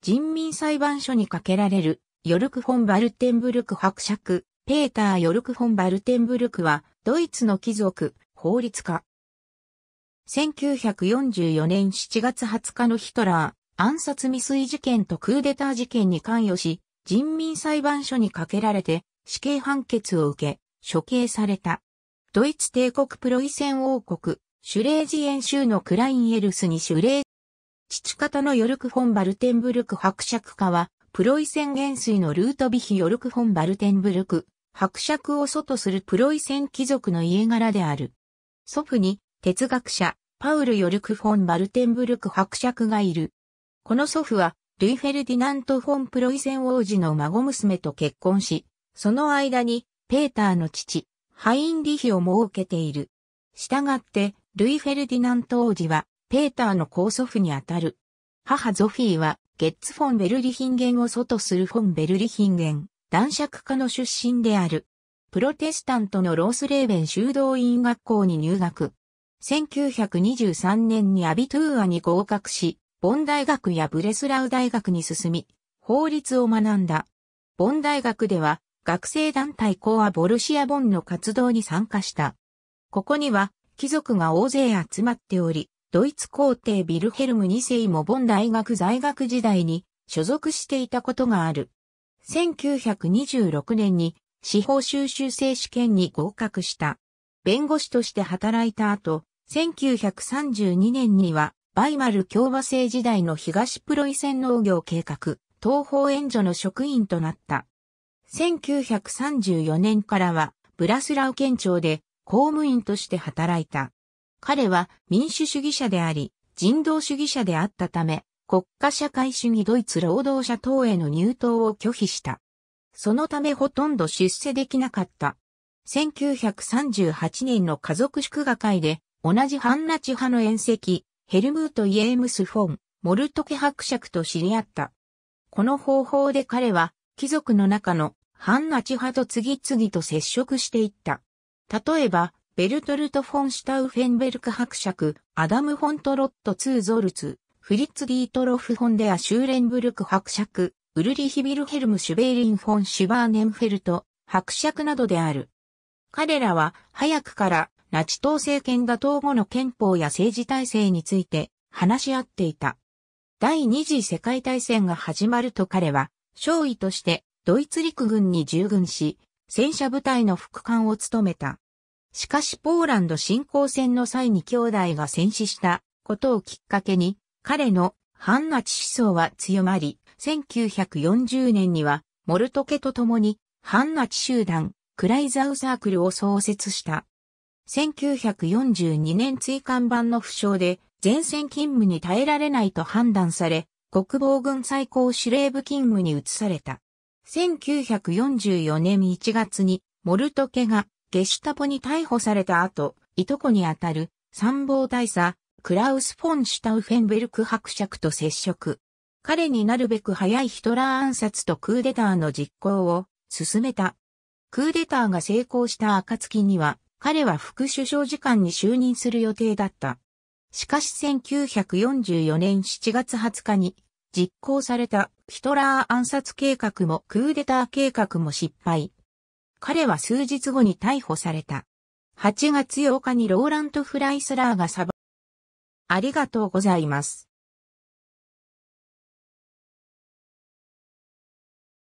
人民裁判所にかけられる、ヨルク・フォン・バルテンブルク伯爵、ペーター・ヨルク・フォン・バルテンブルクは、ドイツの貴族、法律家。1944年7月20日のヒトラー、暗殺未遂事件とクーデター事件に関与し、人民裁判所にかけられて、死刑判決を受け、処刑された。ドイツ帝国プロイセン王国、シュレージエン州のクラインエルスにシュレー父方のヨルクフォン・バルテンブルク伯爵家は、プロイセン元帥のルートビヒヨルクフォン・バルテンブルク、伯爵を祖とするプロイセン貴族の家柄である。祖父に、哲学者、パウル・ヨルク・フォン・バルテンブルク伯爵がいる。この祖父は、ルイ・フェルディナント・フォン・プロイセン王子の孫娘と結婚し、その間に、ペーターの父、ハインリヒを設けている。したがって、ルイ・フェルディナント王子は、ペーターの高祖父にあたる。母ゾフィーは、ゲッツフォンベルリヒンゲンを祖とするフォンベルリヒンゲン、男爵家の出身である。プロテスタントのロースレーベン修道院学校に入学。1923年にアビトゥーアに合格し、ボン大学やブレスラウ大学に進み、法律を学んだ。ボン大学では、学生団体コアボルシアボンの活動に参加した。ここには、貴族が大勢集まっており、ドイツ皇帝ビルヘルム2世もボン大学在学時代に所属していたことがある。1926年に司法修習生試験に合格した。弁護士として働いた後、1932年にはバイマル共和制時代の東プロイセン農業計画、東方援助の職員となった。1934年からはブラスラウ県庁で公務員として働いた。彼は民主主義者であり、人道主義者であったため、国家社会主義ドイツ労働者党への入党を拒否した。そのためほとんど出世できなかった。1938年の家族祝賀会で、同じハンナチ派の宴席、ヘルムート・イエームス・フォン、モルトケ伯爵と知り合った。この方法で彼は、貴族の中のハンナチ派と次々と接触していった。例えば、ベルトルト・フォン・シュタウフェンベルク伯爵、アダム・フォント・ロット・ツー・ゾルツ、フリッツ・ディート・ロフ・フォンデア・シューレンブルク伯爵、ウルリヒ・ビルヘルム・シュベーリン・フォン・シュバーネンフェルト、伯爵などである。彼らは早くからナチ党政権打倒後の憲法や政治体制について話し合っていた。第二次世界大戦が始まると彼は少尉としてドイツ陸軍に従軍し、戦車部隊の副官を務めた。しかしポーランド侵攻戦の際に兄弟が戦死したことをきっかけに、彼の反ナチ思想は強まり、1940年にはモルトケと共に反ナチ集団クライザウサークルを創設した。1942年追加版の負傷で前線勤務に耐えられないと判断され、国防軍最高司令部勤務に移された。1944年1月にモルトケがゲシュタポに逮捕された後、いとこにあたる参謀大佐、クラウス・フォン・シュタウフェンベルク伯爵と接触。彼になるべく早いヒトラー暗殺とクーデターの実行を進めた。クーデターが成功した暁には、彼は副首相次官に就任する予定だった。しかし1944年7月20日に実行されたヒトラー暗殺計画もクーデター計画も失敗。彼は数日後に逮捕された。8月8日にローラント・フライスラーが裁ありがとうございます。